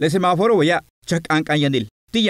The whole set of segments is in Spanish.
Le semáforo chak an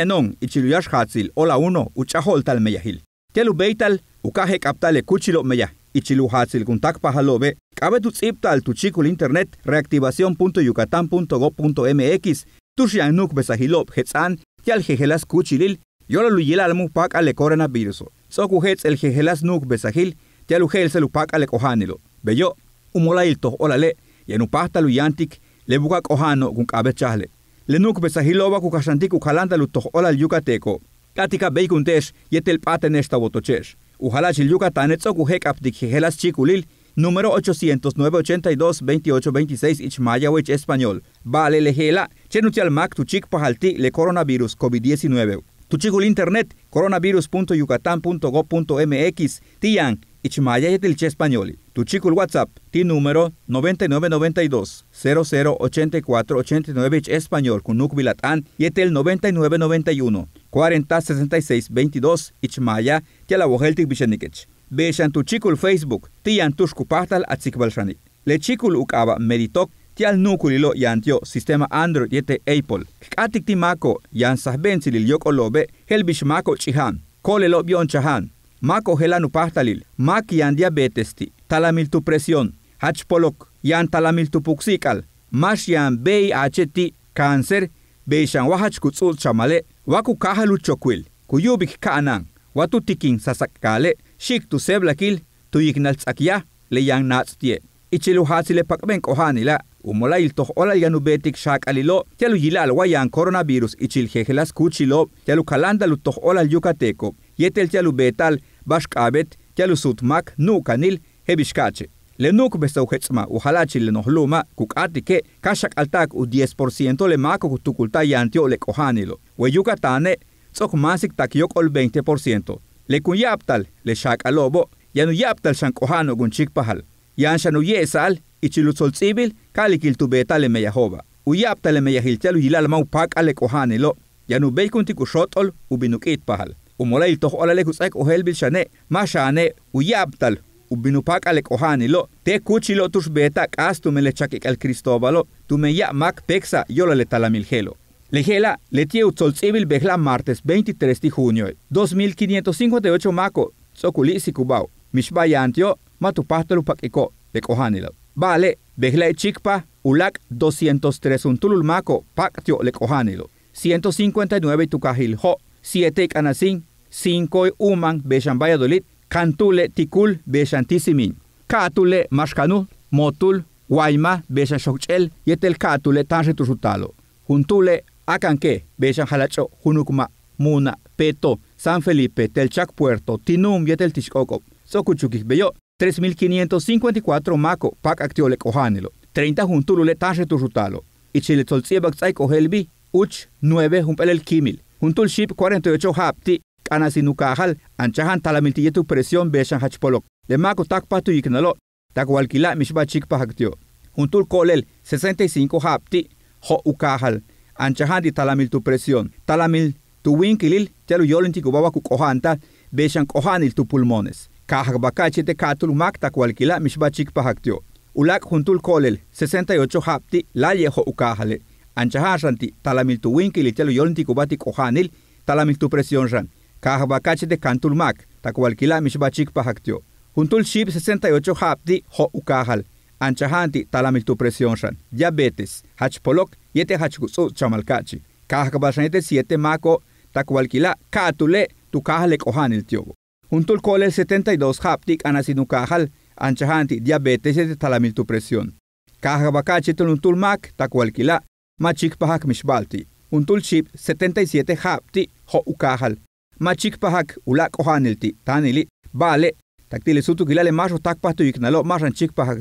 non, y ichiluyash hatzil, ola uno, uchahol tal meyahil. Telu beital, ukaje captale cuchilo meya. Ichilu hatzil kuntak pajalobe. Cabe tu ziptal tu chicul internet reactivación.yucatán.gov.mx. Tushianuk besahilob, hetzan, al jejelas cuchilil. Yolo luyil al ale coronavirus. Sokuhetz el jejelas nuk besahil. Yalujel selupak ale kohanilo. Beyo, umolailto, olale. Yanupasta luyantik, le buka cojano kun kabe chahle lenuk pesajiloba kukashantik ujalanta lutojola olal yucateco. Katika beikuntesh yetel paten esta botochesh. Ujalach il yucatanetzo kujekaptik jijelas chikulil número 800-982-2826 Ichmayawich español. Vale lejela, chenutial tu chik pahalti le coronavirus COVID-19. chikul internet coronavirus.yucatan.go.mx. tian Ichmaya yetilche español. Tu chico WhatsApp, ti número 9992-008489 español con nukbilatán, y este el 9991 406622 maya Tialaboheltik Bishenikech. besan tu chico el Facebook, tian a atzikbalshanik. Le chico ukaba meditok, tial nukulilo yantio sistema Android yete Apple. Katik timako, yan sahben silil yokolobe, bishmako chihan. Kolelo bion chahan. mako helanu pahtalil, maki yan diabetes ti, talamil tu presyon, hach polok, yan talamil tu puksikal, mas yan BIH ti, kanser, beishan wahach kutsul chamale, waku kahalu chokwil, kuyubik kaanang, watu tikin sasakkale, shik tu seblakil, tu yiknal tsakya, le yang naats tiye. Ichilu hasile pakbeng ohanila, umola il toh ola yanu betik shak alilo, tialu yilal wayan coronavirus ichil hejelas kuchilo, tialu kalandalu toh ola yukateko, yetel tjalu betal sut tjalu sutmak nukanil hebishkache. Le nuk besau hetsma u halachi le nohluma kukati ke kashak altak u 10% le mako kutukulta yantio le kohanilo. We yukatane tsok masik takyok ol 20%. Le kun yaptal le shak alobo yanu yaptal shan kohano gunchik pahal. Yan shanu yesal ichilu soltsibil kalikil tu betale meyahova. U yaptal le meyahilchalu hilal mau pak ale kohanilo. Yanu beikuntik u shotol u binukit pahal. umolay toh olalek utsek ohelbil shane ma Uyabtal, uyabtal Alek lo te kuchilo tushbeta me chakik al cristóbalo tumeya mak pexa lejela le Legela, letie civil bejla martes 23 de junio, 2558 mako, tzokulisi kubao, mishbayantio, matupahtelu pakiko, lekohanilo. Vale, bejla e chikpa, ulak 203 tulul mako, le lekohanilo. 159 tukajil ho, 7 kanasin, cinco uman besan Valladolid, cantule tikul besan tisimin, catule mascanu, motul, guayma besan Shokchel, yetel Katule tanse Tushutalo, juntule akanke besan jalacho, junukma, muna, peto, San Felipe, Telchac Puerto, Tinum, Yetel Tixcoco, Sokuchukik Bello, 3554 Maco, Pac Actiole Cojanelo, 30 Juntulule Tanje Turrutalo, y Chile Tolcieba Cojelbi Uch 9 Jumpelel, El Kimil, Juntul Ship 48 Hapti, kana sinukajal anchahan tu presión bechan hachpolok tak takpa tu iknalo takwalkila mishba chikpa colel sesenta kolel 65 hapti ho ukajal anchahan di talamil tu presión talamil tu winkilil telu yolinti kubaba kukohanta bechan kohanil tu pulmones kahakbakache katul mak mishba chikpa ulak juntul kolel 68 hapti la ho ukajale anchahan talamil tu winkilil telu yolinti kubati kohanil talamil tu presión ran Kahabakachi de Kantulmak, tacualquila mishbachik pahaktio. Juntul ship 68 hapti ho ukahal, anchahanti talamil tu diabetes, hachpolok, yete hachkusu chamalkachi. Kahkabashanete 7 mako, takualkila, katule, tu Kohanil Tiogo. Un Juntul cole 72 Hapti anasinukahal, anchahanti diabetes yete talamil tu presión. tuluntul machik pahak mishbalti. Untul chip 77 hapti ho ukahal, machik pahak ulak kohanilti tanili bale taktile sutu kilale marro takpasto yiknalo marran chik pahak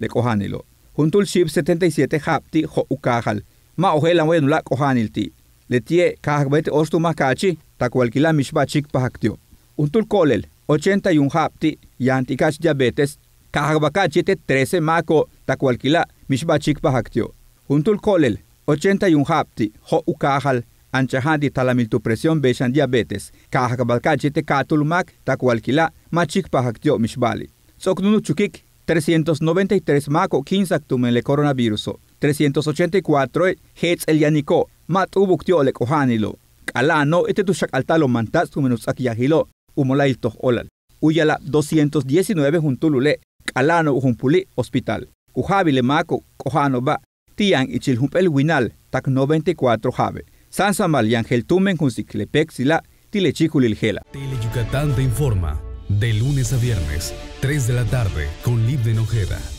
le kohanilo juntul ship 77 hapti ho ukahal ma ojela wen ulak ohanilti le tie ostumakachi ostu makachi takwalkila mishba chik pahak tio untul kolel 81 hapti yantikach diabetes kahbakachi trece 13 mako takwalkila mishba chik pahak tio juntul kolel 81 hapti ho ukahal Anċaħadi talamil tu presión, bechan diabetes, kaħak balkaċi te katul mak ta' machik maċik Soknunu chukik 393 mako 15 tumen le coronaviruso, 384 e hets el Yaniko, mat ubuk le kohanilo, Kalano ete tu mantas tu menus akjahilo, umolajl olal. Uyala 219 juntulule, kalano Humpuli hospital. Ujabi mako, kohano ba, Tiang ichil el winal, tak 94 jabe. San Samal y Ángel Tumen, la Tilechiculiljela. Tele Teleyucatán te informa, de lunes a viernes, 3 de la tarde, con Libden de Nojeda.